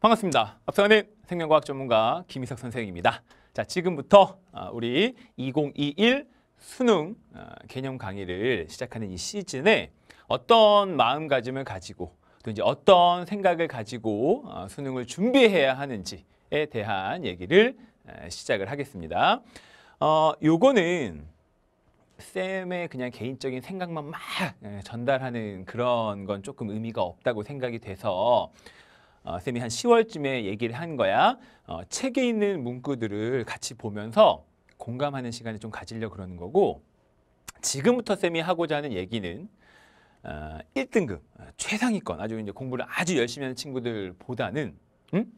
반갑습니다. 앞서가는 생명과학 전문가 김희석 선생입니다. 자, 지금부터 아, 우리 2021 수능 아, 개념 강의를 시작하는 이 시즌에 어떤 마음가짐을 가지고 또 이제 어떤 생각을 가지고 아, 수능을 준비해야 하는지에 대한 얘기를 시작을 하겠습니다. 어, 요거는 쌤의 그냥 개인적인 생각만 막 예, 전달하는 그런 건 조금 의미가 없다고 생각이 돼서 어, 쌤이 한 10월쯤에 얘기를 한 거야. 어, 책에 있는 문구들을 같이 보면서 공감하는 시간을 좀 가지려고 그러는 거고 지금부터 쌤이 하고자 하는 얘기는 어, 1등급, 어, 최상위권, 아주 이제 공부를 아주 열심히 하는 친구들보다는 음?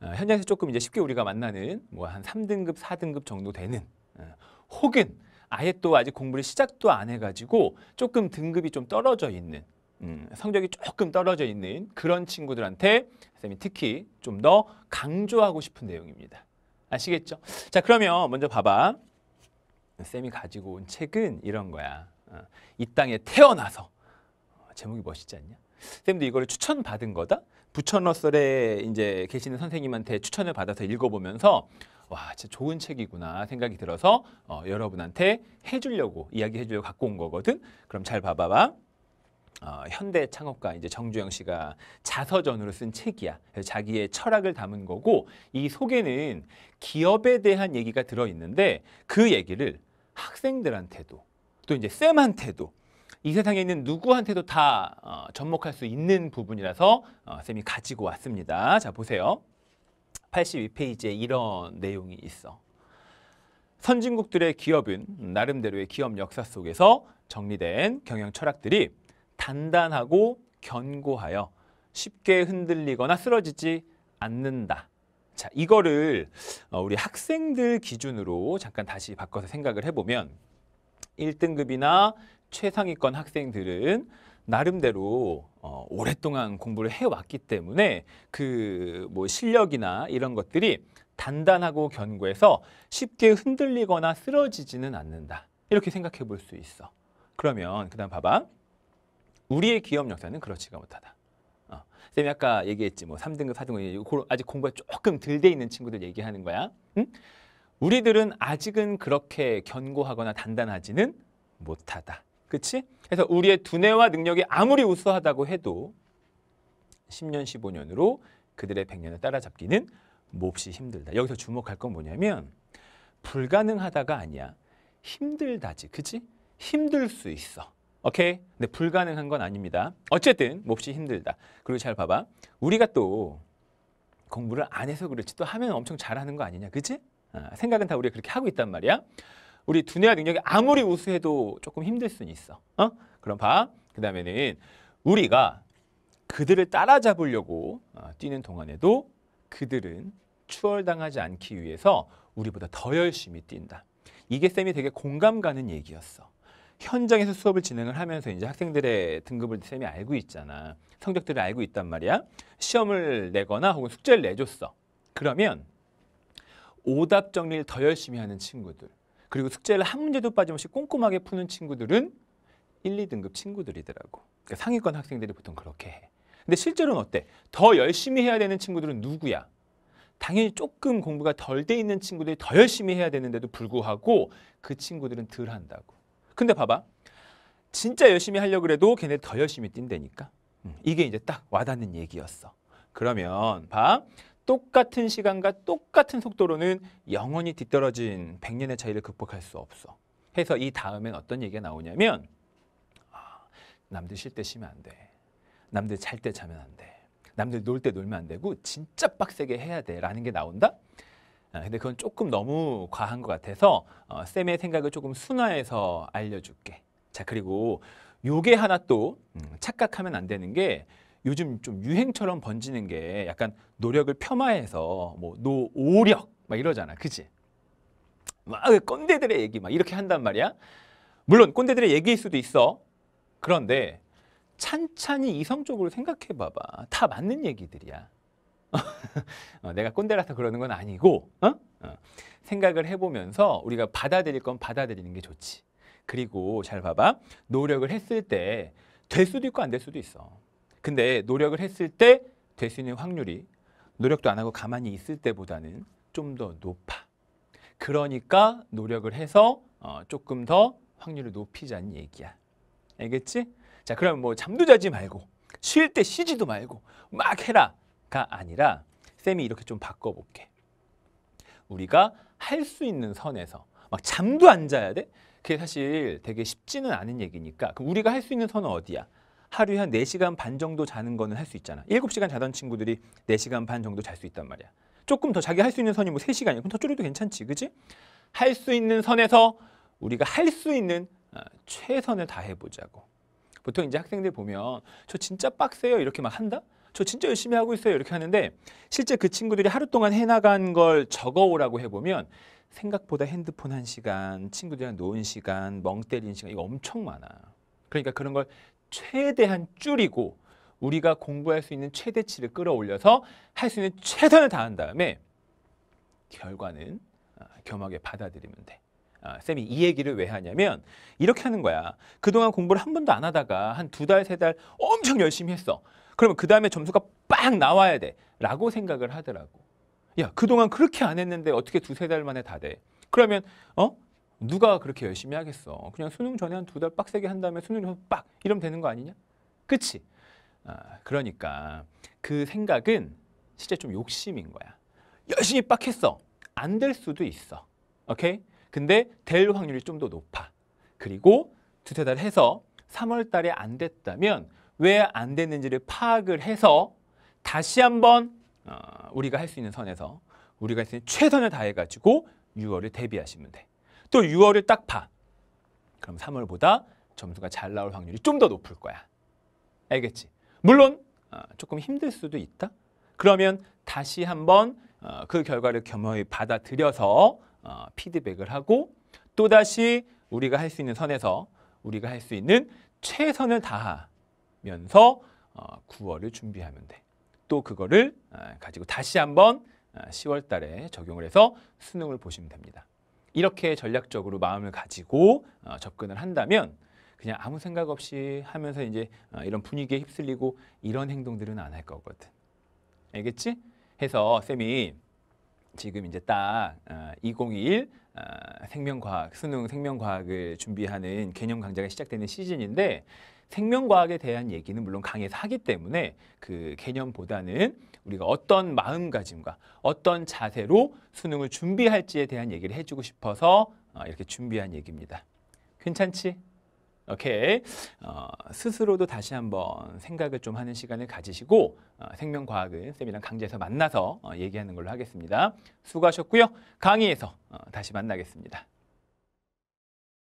어, 현장에서 조금 이제 쉽게 우리가 만나는 뭐 한 3등급, 4등급 정도 되는 어, 혹은 아예 또 아직 공부를 시작도 안 해가지고 조금 등급이 좀 떨어져 있는 음, 성적이 조금 떨어져 있는 그런 친구들한테 선생님이 특히 좀 더 강조하고 싶은 내용입니다. 아시겠죠? 자 그러면 먼저 봐봐. 쌤이 가지고 온 책은 이런 거야. 어, 이 땅에 태어나서 어, 제목이 멋있지 않냐? 쌤도 이거 추천받은 거다. 부천러설에 이제 계시는 선생님한테 추천을 받아서 읽어보면서 와 진짜 좋은 책이구나 생각이 들어서 어, 여러분한테 해주려고 이야기해주려고 갖고 온 거거든. 그럼 잘 봐봐봐. 어, 현대 창업가 이제 정주영 씨가 자서전으로 쓴 책이야. 자기의 철학을 담은 거고 이 속에는 기업에 대한 얘기가 들어 있는데 그 얘기를 학생들한테도 또 이제 쌤한테도 이 세상에 있는 누구한테도 다 어, 접목할 수 있는 부분이라서 어, 쌤이 가지고 왔습니다. 자 보세요. 82페이지에 이런 내용이 있어. 선진국들의 기업은 나름대로의 기업 역사 속에서 정리된 경영 철학들이 단단하고 견고하여 쉽게 흔들리거나 쓰러지지 않는다. 자, 이거를 어, 우리 학생들 기준으로 잠깐 다시 바꿔서 생각을 해보면 1등급이나 최상위권 학생들은 나름대로 어, 오랫동안 공부를 해왔기 때문에 그 뭐 실력이나 이런 것들이 단단하고 견고해서 쉽게 흔들리거나 쓰러지지는 않는다. 이렇게 생각해 볼 수 있어. 그러면 그 다음 봐봐. 우리의 기업 역사는 그렇지가 못하다. 어. 쌤이 아까 얘기했지 뭐 3등급, 4등급 아직 공부가 조금 덜돼 있는 친구들 얘기하는 거야. 응? 우리들은 아직은 그렇게 견고하거나 단단하지는 못하다. 그치? 그래서 우리의 두뇌와 능력이 아무리 우수하다고 해도 10년, 15년으로 그들의 100년을 따라잡기는 몹시 힘들다. 여기서 주목할 건 뭐냐면 불가능하다가 아니야. 힘들다지. 그치? 힘들 수 있어. 오케이? 근데 불가능한 건 아닙니다. 어쨌든 몹시 힘들다. 그리고 잘 봐봐. 우리가 또 공부를 안 해서 그렇지 또 하면 엄청 잘하는 거 아니냐. 그치? 아, 생각은 다 우리가 그렇게 하고 있단 말이야. 우리 두뇌와 능력이 아무리 우수해도 조금 힘들 수는 있어. 어? 그럼 봐. 그 다음에는 우리가 그들을 따라잡으려고 어, 뛰는 동안에도 그들은 추월당하지 않기 위해서 우리보다 더 열심히 뛴다. 이게 쌤이 되게 공감 가는 얘기였어. 현장에서 수업을 진행을 하면서 이제 학생들의 등급을 쌤이 알고 있잖아. 성적들을 알고 있단 말이야. 시험을 내거나 혹은 숙제를 내줬어. 그러면 오답 정리를 더 열심히 하는 친구들 그리고 숙제를 한 문제도 빠짐없이 꼼꼼하게 푸는 친구들은 1, 2등급 친구들이더라고. 그러니까 상위권 학생들이 보통 그렇게 해. 근데 실제로는 어때? 더 열심히 해야 되는 친구들은 누구야? 당연히 조금 공부가 덜 돼 있는 친구들이 더 열심히 해야 되는데도 불구하고 그 친구들은 덜 한다고. 근데 봐봐. 진짜 열심히 하려고 그래도 걔네 더 열심히 뛴다니까. 음, 이게 이제 딱 와닿는 얘기였어. 그러면 봐. 똑같은 시간과 똑같은 속도로는 영원히 뒤떨어진 100년의 차이를 극복할 수 없어. 해서 이 다음엔 어떤 얘기가 나오냐면 아, 남들 쉴 때 쉬면 안 돼. 남들 잘 때 자면 안 돼. 남들 놀 때 놀면 안 되고 진짜 빡세게 해야 돼라는 게 나온다. 아, 근데 그건 조금 너무 과한 것 같아서 어, 쌤의 생각을 조금 순화해서 알려줄게. 자 그리고 요게 하나 또 음, 착각하면 안 되는 게 요즘 좀 유행처럼 번지는 게 약간 노력을 폄하해서 뭐 노오력 막 이러잖아, 그지? 막 그 꼰대들의 얘기 막 이렇게 한단 말이야. 물론 꼰대들의 얘기일 수도 있어. 그런데 찬찬히 이성적으로 생각해봐봐. 다 맞는 얘기들이야. 어, 내가 꼰대라서 그러는 건 아니고 어? 어. 생각을 해보면서 우리가 받아들일 건 받아들이는 게 좋지. 그리고 잘 봐봐. 노력을 했을 때 될 수도 있고 안 될 수도 있어. 근데 노력을 했을 때 될 수 있는 확률이 노력도 안 하고 가만히 있을 때보다는 좀 더 높아. 그러니까 노력을 해서 어, 조금 더 확률을 높이자는 얘기야. 알겠지? 자, 그럼 뭐 잠도 자지 말고 쉴 때 쉬지도 말고 막 해라. 가 아니라 쌤이 이렇게 좀 바꿔볼게. 우리가 할 수 있는 선에서 막 잠도 안 자야 돼? 그게 사실 되게 쉽지는 않은 얘기니까 그럼 우리가 할 수 있는 선은 어디야? 하루에 한4시간반 정도 자는 거는 할 수 있잖아. 7 시간 자던 친구들이 4시간반 정도 잘 수 있단 말이야. 조금 더 자기 할 수 있는 선이 뭐3시간이야 그럼 더 줄여도 괜찮지, 그지? 할 수 있는 선에서 우리가 할 수 있는 어, 최선을 다해보자고. 보통 이제 학생들 보면 저 진짜 빡세요 이렇게 막 한다? 저 진짜 열심히 하고 있어요. 이렇게 하는데 실제 그 친구들이 하루 동안 해나간 걸 적어오라고 해보면 생각보다 핸드폰 한 시간, 친구들이랑 노는 시간, 멍 때리는 시간 이거 엄청 많아. 그러니까 그런 걸 최대한 줄이고 우리가 공부할 수 있는 최대치를 끌어올려서 할 수 있는 최선을 다한 다음에 결과는 아, 겸하게 받아들이면 돼. 아, 쌤이 이 얘기를 왜 하냐면 이렇게 하는 거야. 그동안 공부를 한 번도 안 하다가 한 두 달, 세 달 엄청 열심히 했어. 그러면 그 다음에 점수가 빡 나와야 돼. 라고 생각을 하더라고. 야, 그동안 그렇게 안 했는데 어떻게 두 세 달 만에 다 돼? 그러면 어? 누가 그렇게 열심히 하겠어. 그냥 수능 전에 한 두 달 빡세게 한 다음에 수능 전에 빡! 이러면 되는 거 아니냐? 그치? 아, 그러니까 그 생각은 진짜 좀 욕심인 거야. 열심히 빡 했어. 안 될 수도 있어. 오케이? 근데 될 확률이 좀 더 높아. 그리고 두세 달 해서 3월 달에 안 됐다면 왜 안 됐는지를 파악을 해서 다시 한번 어, 우리가 할 수 있는 선에서 우리가 할 수 있는 최선을 다해가지고 6월을 대비하시면 돼. 또 6월을 딱 봐. 그럼 3월보다 점수가 잘 나올 확률이 좀 더 높을 거야. 알겠지? 물론 어, 조금 힘들 수도 있다. 그러면 다시 한번 어, 그 결과를 겸허히 받아들여서 어, 피드백을 하고 또다시 우리가 할 수 있는 선에서 우리가 할 수 있는 최선을 다하면서 어, 9월을 준비하면 돼. 또 그거를 어, 가지고 다시 한번 10월 어, 달에 적용을 해서 수능을 보시면 됩니다. 이렇게 전략적으로 마음을 가지고 어, 접근을 한다면 그냥 아무 생각 없이 하면서 이제 어, 이런 분위기에 휩쓸리고 이런 행동들은 안 할 거거든. 알겠지? 해서 쌤이 지금 이제 딱 2021 어, 어, 생명과학 수능 생명과학을 준비하는 개념 강좌가 시작되는 시즌인데 생명과학에 대한 얘기는 물론 강의에서 하기 때문에 그 개념보다는 우리가 어떤 마음가짐과 어떤 자세로 수능을 준비할지에 대한 얘기를 해주고 싶어서 어, 이렇게 준비한 얘기입니다. 괜찮지? 오케이. 어, 스스로도 다시 한번 생각을 좀 하는 시간을 가지시고 어, 생명과학은 쌤이랑 강제에서 만나서 어, 얘기하는 걸로 하겠습니다. 수고하셨고요. 강의에서 어, 다시 만나겠습니다.